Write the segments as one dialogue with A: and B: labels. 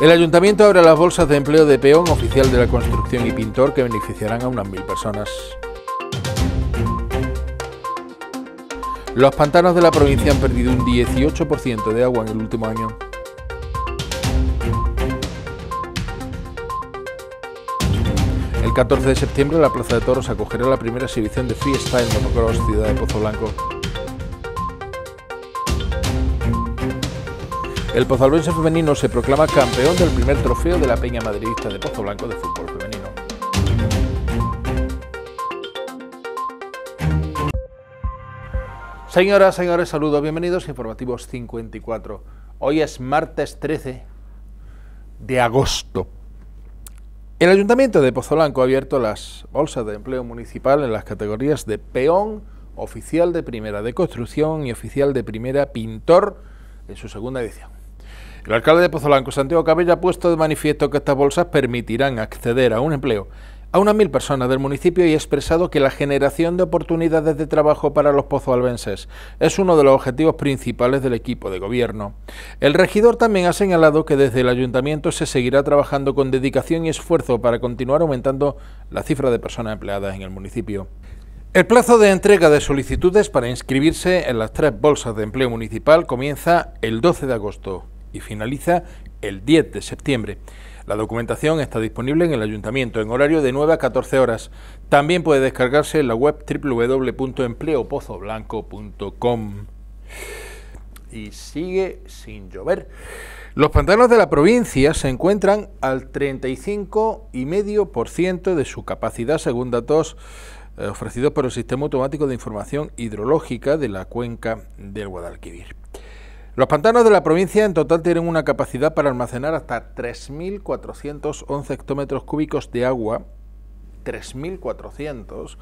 A: El ayuntamiento abre las bolsas de empleo de peón, oficial de la construcción y pintor que beneficiarán a unas mil personas. Los pantanos de la provincia han perdido un 18% de agua en el último año. El 14 de septiembre la Plaza de Toros acogerá la primera exhibición de freestyle motocross Ciudad de Pozo Blanco. el Pozalbense femenino se proclama campeón del primer trofeo de la Peña Madridista de Pozo Blanco de fútbol femenino. Señoras, señores, saludos, bienvenidos a Informativos 54. Hoy es martes 13 de agosto. El Ayuntamiento de Blanco ha abierto las bolsas de empleo municipal en las categorías de peón, oficial de primera de construcción y oficial de primera pintor en su segunda edición. El alcalde de Pozolanco, Santiago Cabella, ha puesto de manifiesto que estas bolsas permitirán acceder a un empleo a unas mil personas del municipio y ha expresado que la generación de oportunidades de trabajo para los pozoalbenses es uno de los objetivos principales del equipo de gobierno. El regidor también ha señalado que desde el ayuntamiento se seguirá trabajando con dedicación y esfuerzo para continuar aumentando la cifra de personas empleadas en el municipio. El plazo de entrega de solicitudes para inscribirse en las tres bolsas de empleo municipal comienza el 12 de agosto y finaliza el 10 de septiembre. La documentación está disponible en el ayuntamiento en horario de 9 a 14 horas. También puede descargarse en la web www.empleopozoblanco.com. Y sigue sin llover. Los pantanos de la provincia se encuentran al 35,5% de su capacidad según datos eh, ofrecidos por el Sistema Automático de Información Hidrológica de la Cuenca del Guadalquivir. Los pantanos de la provincia en total tienen una capacidad para almacenar hasta 3.411 hectómetros cúbicos de agua. 3.400.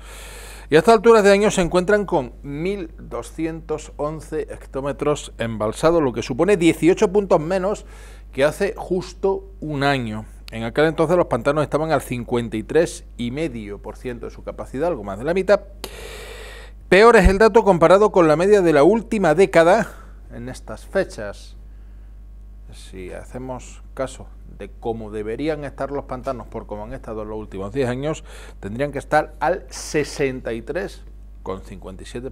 A: Y a estas alturas de año se encuentran con 1.211 hectómetros embalsados, lo que supone 18 puntos menos que hace justo un año. En aquel entonces los pantanos estaban al 53,5% de su capacidad, algo más de la mitad. Peor es el dato comparado con la media de la última década, en estas fechas, si hacemos caso de cómo deberían estar los pantanos por cómo han estado en los últimos 10 años, tendrían que estar al 63,57%.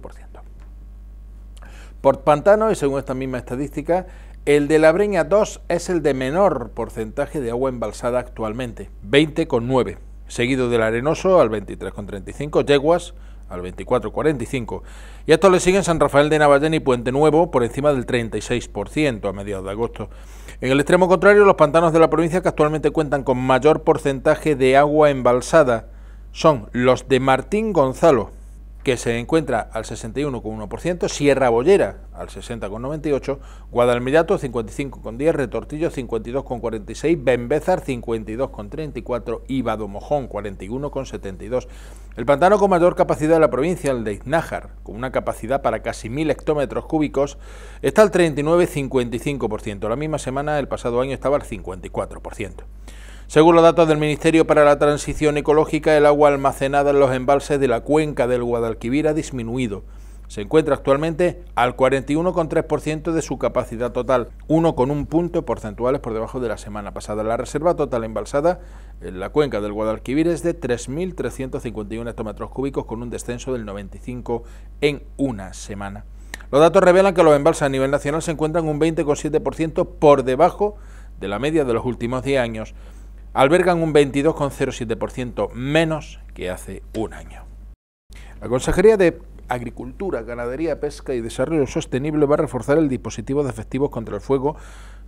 A: Por pantano, y según esta misma estadística, el de la Breña 2 es el de menor porcentaje de agua embalsada actualmente, 20,9, seguido del Arenoso al 23,35, Yeguas al 24,45. Y esto le siguen San Rafael de Navallén y Puente Nuevo por encima del 36% a mediados de agosto. En el extremo contrario, los pantanos de la provincia que actualmente cuentan con mayor porcentaje de agua embalsada son los de Martín Gonzalo, que se encuentra al 61,1%, Sierra Bollera al 60,98%, Guadalmirato 55,10%, Retortillo 52,46%, Bembézar 52,34% y Badomojón 41,72%. El pantano con mayor capacidad de la provincia, el de Iznájar, con una capacidad para casi 1.000 hectómetros cúbicos, está al 39,55%. La misma semana, el pasado año, estaba al 54%. Según los datos del Ministerio para la Transición Ecológica, el agua almacenada en los embalses de la cuenca del Guadalquivir ha disminuido. Se encuentra actualmente al 41,3% de su capacidad total, 1,1 punto porcentuales por debajo de la semana pasada. La reserva total embalsada en la cuenca del Guadalquivir es de 3.351 hectómetros cúbicos, con un descenso del 95 en una semana. Los datos revelan que los embalses a nivel nacional se encuentran un 20,7% por debajo de la media de los últimos 10 años albergan un 22,07% menos que hace un año. La Consejería de Agricultura, Ganadería, Pesca y Desarrollo Sostenible va a reforzar el dispositivo de efectivos contra el fuego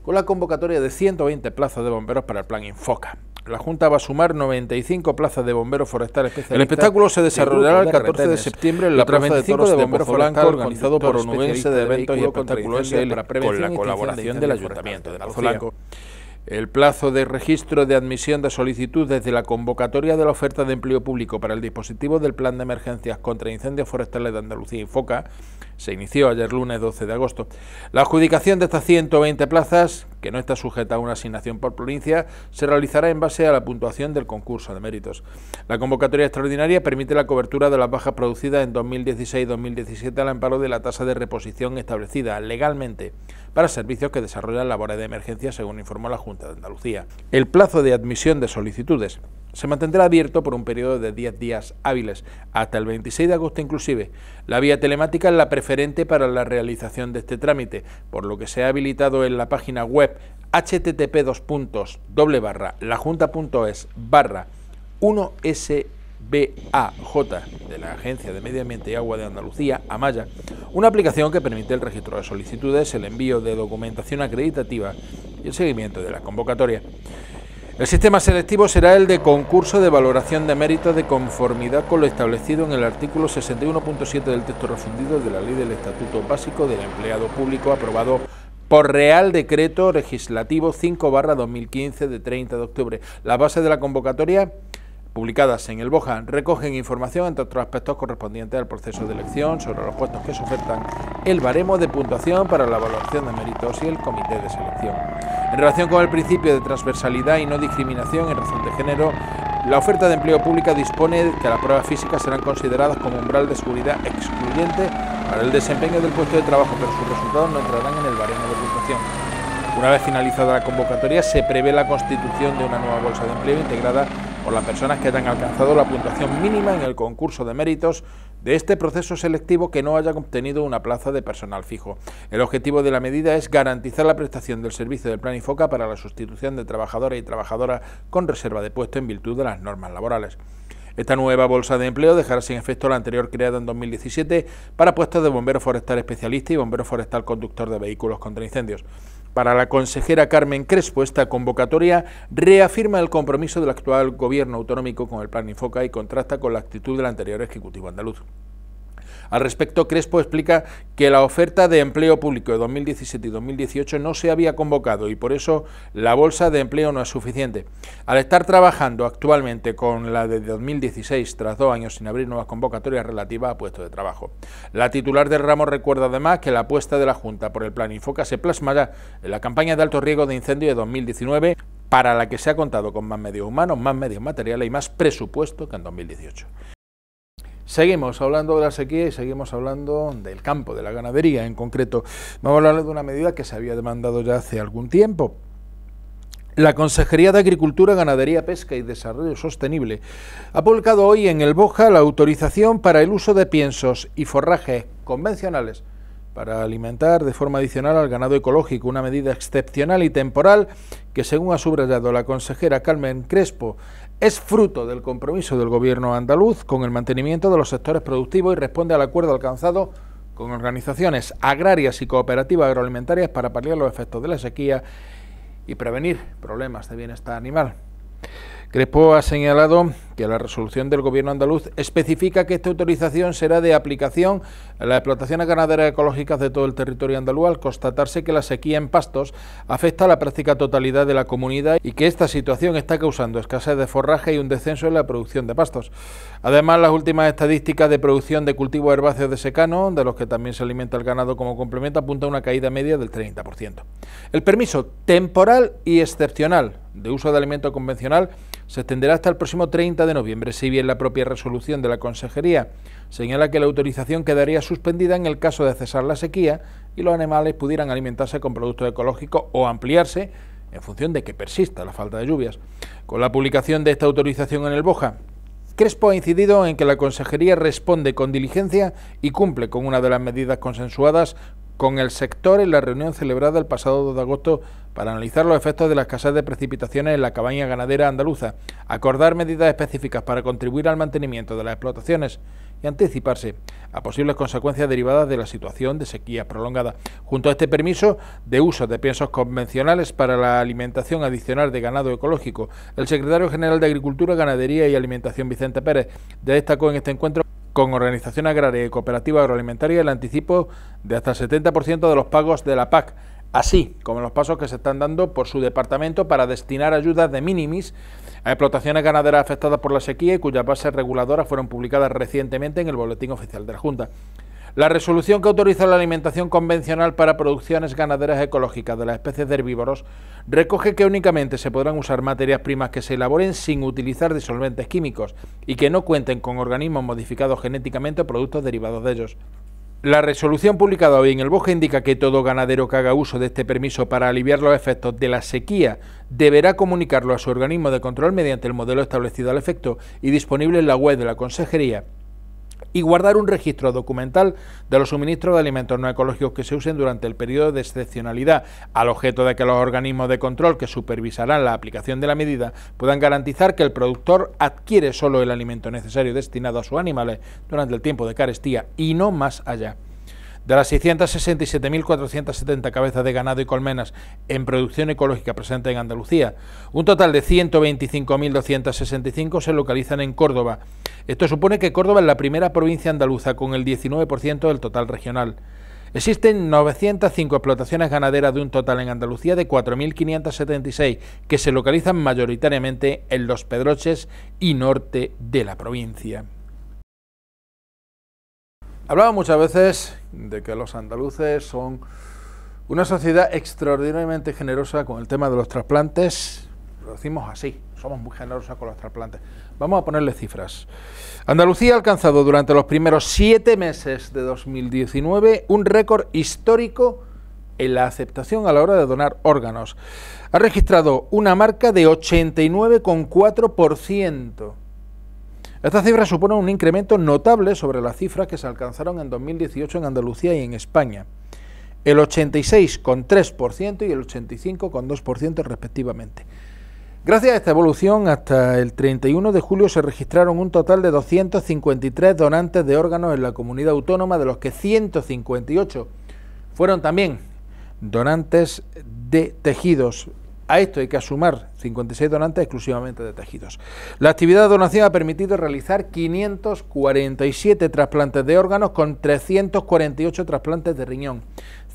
A: con la convocatoria de 120 plazas de bomberos para el plan Infoca. La Junta va a sumar 95 plazas de bomberos forestales El espectáculo se desarrollará el 14 de septiembre en la Plaza de Toros de Bomberos organizado por Onubense de Eventos y Espectáculos con la colaboración del Ayuntamiento de el plazo de registro de admisión de solicitudes de la convocatoria de la oferta de empleo público para el dispositivo del Plan de Emergencias contra Incendios Forestales de Andalucía y FOCA se inició ayer lunes 12 de agosto. La adjudicación de estas 120 plazas, que no está sujeta a una asignación por provincia, se realizará en base a la puntuación del concurso de méritos. La convocatoria extraordinaria permite la cobertura de las bajas producidas en 2016-2017 al amparo de la tasa de reposición establecida legalmente para servicios que desarrollan labores de emergencia, según informó la Junta de Andalucía. El plazo de admisión de solicitudes se mantendrá abierto por un periodo de 10 días hábiles, hasta el 26 de agosto inclusive. La vía telemática es la preferente para la realización de este trámite, por lo que se ha habilitado en la página web http lajunta.es 1S BAJ de la Agencia de Medio Ambiente y Agua de Andalucía, Amaya, una aplicación que permite el registro de solicitudes, el envío de documentación acreditativa y el seguimiento de la convocatoria. El sistema selectivo será el de concurso de valoración de méritos de conformidad con lo establecido en el artículo 61.7 del texto refundido de la Ley del Estatuto Básico del Empleado Público aprobado por Real Decreto Legislativo 5 2015 de 30 de octubre. La base de la convocatoria publicadas en el BOJA recogen información, entre otros aspectos, correspondientes al proceso de elección sobre los puestos que se ofertan, el baremo de puntuación para la valoración de méritos y el comité de selección. En relación con el principio de transversalidad y no discriminación en razón de género, la oferta de empleo pública dispone que las pruebas físicas serán consideradas como umbral de seguridad excluyente para el desempeño del puesto de trabajo, pero sus resultados no entrarán en el baremo de puntuación. Una vez finalizada la convocatoria, se prevé la constitución de una nueva bolsa de empleo integrada por las personas que hayan alcanzado la puntuación mínima en el concurso de méritos de este proceso selectivo que no haya obtenido una plaza de personal fijo. El objetivo de la medida es garantizar la prestación del servicio del Plan IFOCA para la sustitución de trabajadores y trabajadoras con reserva de puesto en virtud de las normas laborales. Esta nueva bolsa de empleo dejará sin efecto la anterior creada en 2017 para puestos de bombero forestal especialista y bombero forestal conductor de vehículos contra incendios. Para la consejera Carmen Crespo, esta convocatoria reafirma el compromiso del actual gobierno autonómico con el Plan Infoca y contrasta con la actitud del anterior Ejecutivo andaluz. Al respecto, Crespo explica que la oferta de empleo público de 2017 y 2018 no se había convocado y por eso la bolsa de empleo no es suficiente. Al estar trabajando actualmente con la de 2016, tras dos años sin abrir nuevas convocatorias relativas a puestos de trabajo. La titular del ramo recuerda además que la apuesta de la Junta por el Plan Infoca se plasmará en la campaña de alto riesgo de incendio de 2019, para la que se ha contado con más medios humanos, más medios materiales y más presupuesto que en 2018. Seguimos hablando de la sequía y seguimos hablando del campo, de la ganadería en concreto. Vamos a hablar de una medida que se había demandado ya hace algún tiempo. La Consejería de Agricultura, Ganadería, Pesca y Desarrollo Sostenible ha publicado hoy en el Boja la autorización para el uso de piensos y forrajes convencionales para alimentar de forma adicional al ganado ecológico, una medida excepcional y temporal que, según ha subrayado la consejera Carmen Crespo, es fruto del compromiso del gobierno andaluz con el mantenimiento de los sectores productivos y responde al acuerdo alcanzado con organizaciones agrarias y cooperativas agroalimentarias para paliar los efectos de la sequía y prevenir problemas de bienestar animal. Crespo ha señalado que la resolución del Gobierno andaluz especifica que esta autorización será de aplicación a las explotaciones ganaderas ecológicas de todo el territorio andaluz al constatarse que la sequía en pastos afecta a la práctica totalidad de la comunidad y que esta situación está causando escasez de forraje y un descenso en la producción de pastos. Además, las últimas estadísticas de producción de cultivos herbáceos de secano, de los que también se alimenta el ganado como complemento, apunta a una caída media del 30%. El permiso temporal y excepcional de uso de alimento convencional se extenderá hasta el próximo 30 de noviembre, si bien la propia resolución de la Consejería señala que la autorización quedaría suspendida en el caso de cesar la sequía y los animales pudieran alimentarse con productos ecológicos o ampliarse en función de que persista la falta de lluvias. Con la publicación de esta autorización en el Boja, Crespo ha incidido en que la Consejería responde con diligencia y cumple con una de las medidas consensuadas con el sector en la reunión celebrada el pasado 2 de agosto para analizar los efectos de la escasez de precipitaciones en la cabaña ganadera andaluza, acordar medidas específicas para contribuir al mantenimiento de las explotaciones y anticiparse a posibles consecuencias derivadas de la situación de sequía prolongada. Junto a este permiso de uso de piensos convencionales para la alimentación adicional de ganado ecológico, el secretario general de Agricultura, Ganadería y Alimentación, Vicente Pérez, destacó en este encuentro con Organización Agraria y Cooperativa Agroalimentaria el anticipo de hasta el 70% de los pagos de la PAC así como los pasos que se están dando por su departamento para destinar ayudas de minimis a explotaciones ganaderas afectadas por la sequía y cuyas bases reguladoras fueron publicadas recientemente en el Boletín Oficial de la Junta. La resolución que autoriza la alimentación convencional para producciones ganaderas ecológicas de las especies de herbívoros recoge que únicamente se podrán usar materias primas que se elaboren sin utilizar disolventes químicos y que no cuenten con organismos modificados genéticamente o productos derivados de ellos. La resolución publicada hoy en el BOGE indica que todo ganadero que haga uso de este permiso para aliviar los efectos de la sequía deberá comunicarlo a su organismo de control mediante el modelo establecido al efecto y disponible en la web de la Consejería y guardar un registro documental de los suministros de alimentos no ecológicos que se usen durante el periodo de excepcionalidad, al objeto de que los organismos de control que supervisarán la aplicación de la medida puedan garantizar que el productor adquiere solo el alimento necesario destinado a sus animales durante el tiempo de carestía y no más allá. De las 667.470 cabezas de ganado y colmenas en producción ecológica presente en Andalucía, un total de 125.265 se localizan en Córdoba, esto supone que Córdoba es la primera provincia andaluza con el 19% del total regional. Existen 905 explotaciones ganaderas de un total en Andalucía de 4.576 que se localizan mayoritariamente en los Pedroches y norte de la provincia. Hablaba muchas veces de que los andaluces son una sociedad extraordinariamente generosa con el tema de los trasplantes, lo decimos así, somos muy generosos con los trasplantes. Vamos a ponerle cifras. Andalucía ha alcanzado durante los primeros siete meses de 2019 un récord histórico en la aceptación a la hora de donar órganos. Ha registrado una marca de 89,4%. Esta cifra supone un incremento notable sobre las cifras que se alcanzaron en 2018 en Andalucía y en España el 86,3% y el 85,2% respectivamente. Gracias a esta evolución, hasta el 31 de julio se registraron un total de 253 donantes de órganos en la comunidad autónoma, de los que 158 fueron también donantes de tejidos. A esto hay que sumar 56 donantes exclusivamente de tejidos. La actividad de donación ha permitido realizar 547 trasplantes de órganos con 348 trasplantes de riñón,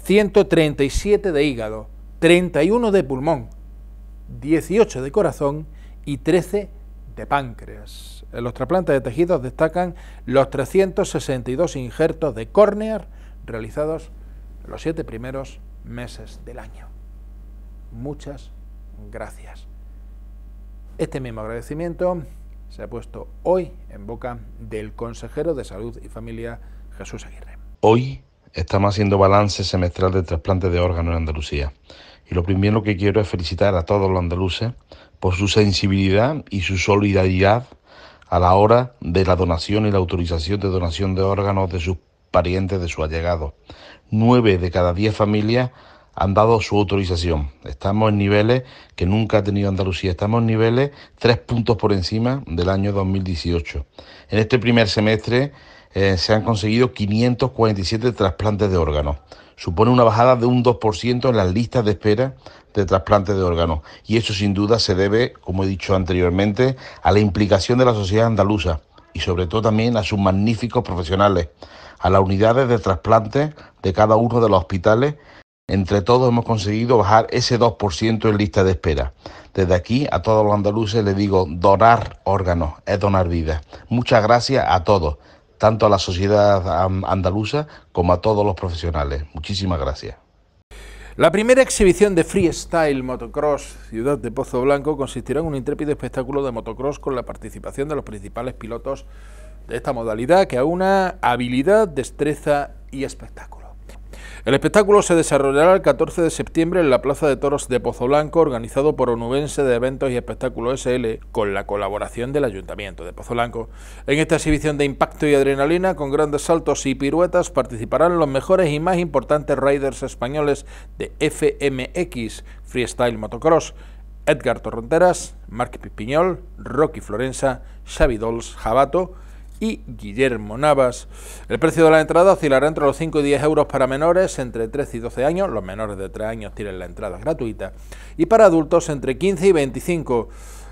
A: 137 de hígado, 31 de pulmón, 18 de corazón y 13 de páncreas. En los trasplantes de tejidos destacan los 362 injertos de córnea realizados los siete primeros meses del año. Muchas gracias. Este mismo agradecimiento se ha puesto hoy en boca del consejero de Salud y Familia, Jesús Aguirre.
B: Hoy estamos haciendo balance semestral de trasplantes de órganos en Andalucía. Y lo primero que quiero es felicitar a todos los andaluces por su sensibilidad y su solidaridad a la hora de la donación y la autorización de donación de órganos de sus parientes, de sus allegados. Nueve de cada diez familias han dado su autorización. Estamos en niveles que nunca ha tenido Andalucía. Estamos en niveles tres puntos por encima del año 2018. En este primer semestre eh, se han conseguido 547 trasplantes de órganos. Supone una bajada de un 2% en las listas de espera de trasplantes de órganos. Y eso sin duda se debe, como he dicho anteriormente, a la implicación de la sociedad andaluza y sobre todo también a sus magníficos profesionales, a las unidades de trasplantes de cada uno de los hospitales. Entre todos hemos conseguido bajar ese 2% en lista de espera. Desde aquí a todos los andaluces les digo, donar órganos es donar vida. Muchas gracias a todos tanto a la sociedad andaluza como a todos los profesionales. Muchísimas gracias.
A: La primera exhibición de freestyle motocross Ciudad de Pozo Blanco consistirá en un intrépido espectáculo de motocross con la participación de los principales pilotos de esta modalidad que aúna habilidad, destreza y espectáculo. El espectáculo se desarrollará el 14 de septiembre en la Plaza de Toros de Pozo Blanco, organizado por Onubense de Eventos y Espectáculos SL, con la colaboración del Ayuntamiento de Pozo Blanco. En esta exhibición de impacto y adrenalina, con grandes saltos y piruetas, participarán los mejores y más importantes riders españoles de FMX, Freestyle Motocross, Edgar Torronteras, Marc Pipiñol, Rocky Florenza, Xavi Dols, Jabato, y Guillermo Navas. El precio de la entrada oscilará entre los 5 y 10 euros para menores entre 13 y 12 años, los menores de 3 años tienen la entrada gratuita, y para adultos entre 15 y 25.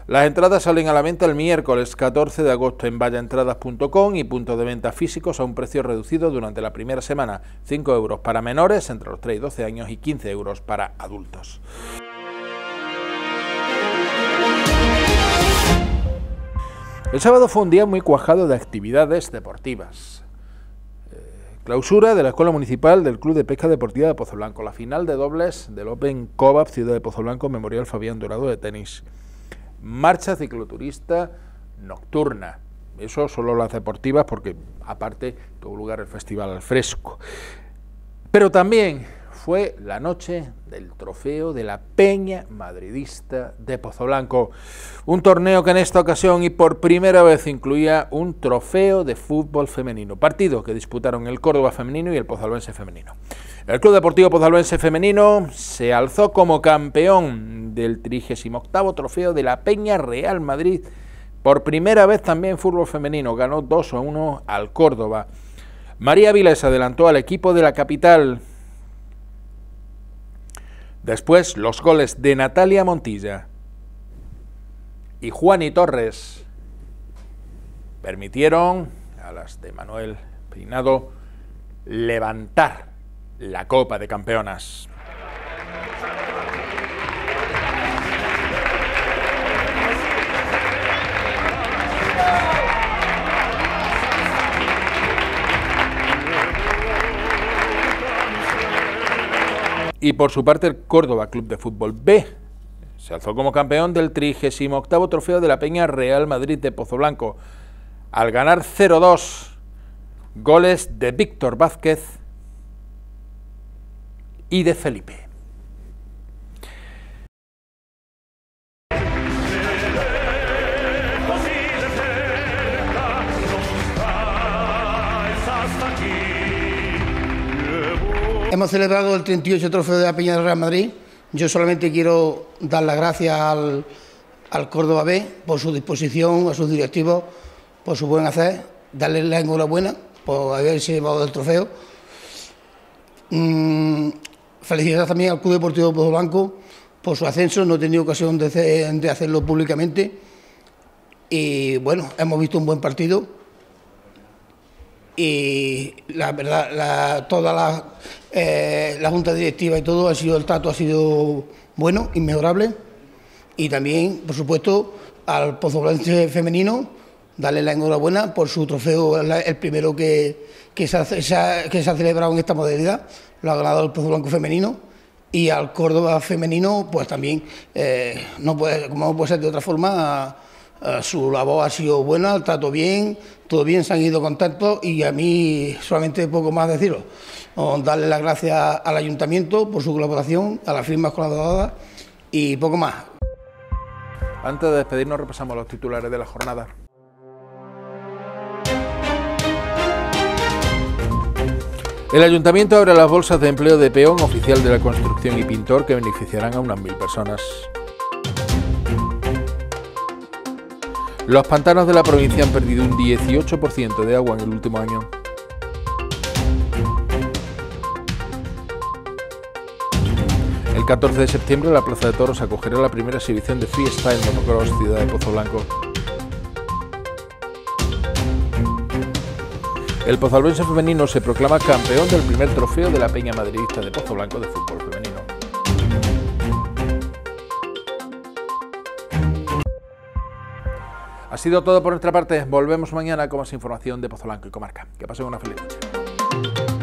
A: Las entradas salen a la venta el miércoles 14 de agosto en vallaentradas.com y puntos de venta físicos a un precio reducido durante la primera semana, 5 euros para menores entre los 3 y 12 años y 15 euros para adultos. El sábado fue un día muy cuajado de actividades deportivas. Eh, clausura de la Escuela Municipal del Club de Pesca Deportiva de Blanco. La final de dobles del Open Covap Ciudad de Pozo Blanco, Memorial Fabián Dorado de tenis. Marcha cicloturista nocturna. Eso solo las deportivas porque aparte tuvo lugar el Festival al Fresco. Pero también fue la noche del trofeo de la Peña Madridista de Pozoblanco. Un torneo que en esta ocasión y por primera vez incluía un trofeo de fútbol femenino. Partido que disputaron el Córdoba femenino y el Pozalbense femenino. El Club Deportivo Pozalbense femenino se alzó como campeón del 38 trofeo de la Peña Real Madrid. Por primera vez también fútbol femenino. Ganó 2 a 1 al Córdoba. María Viles adelantó al equipo de la capital Después los goles de Natalia Montilla y Juani Torres permitieron a las de Manuel Peinado levantar la Copa de Campeonas. Y por su parte el Córdoba Club de Fútbol B se alzó como campeón del 38 Trofeo de la Peña Real Madrid de Pozo Blanco al ganar 0-2 goles de Víctor Vázquez y de Felipe.
C: Hemos celebrado el 38 trofeo de la Peña del Real Madrid. Yo solamente quiero dar las gracias al, Córdoba B por su disposición, a sus directivos, por su buen hacer, Darles la enhorabuena por haberse llevado el trofeo. Mm, felicidades también al Club Deportivo Pozo Blanco por su ascenso, no he tenido ocasión de hacerlo públicamente. Y bueno, hemos visto un buen partido y la verdad, toda eh, la, junta directiva y todo, ha sido, el trato ha sido bueno, inmejorable. Y también, por supuesto, al Blanco femenino, darle la enhorabuena por su trofeo, el primero que, se, ha, celebrado en esta modalidad, lo ha ganado el Pozo Blanco femenino. Y al Córdoba femenino, pues también, eh, no puede, como no puede ser de otra forma, eh, su labor ha sido buena, el trato bien, todo bien, se han ido contactos... y a mí solamente poco más deciros. darle las gracias al ayuntamiento por su colaboración, a las firmas colaboradas y poco más. Antes de despedirnos repasamos los titulares de la jornada.
A: El ayuntamiento abre las bolsas de empleo de peón oficial de la construcción y pintor que beneficiarán a unas mil personas. Los pantanos de la provincia han perdido un 18% de agua en el último año. El 14 de septiembre la Plaza de Toros acogerá la primera exhibición de freestyle motocross Ciudad de Pozo Blanco. El pozalbense femenino se proclama campeón del primer trofeo de la Peña Madridista de Pozo Blanco de fútbol femenino. Ha sido todo por nuestra parte. Volvemos mañana con más información de Pozolanco y Comarca. Que pasen una feliz noche.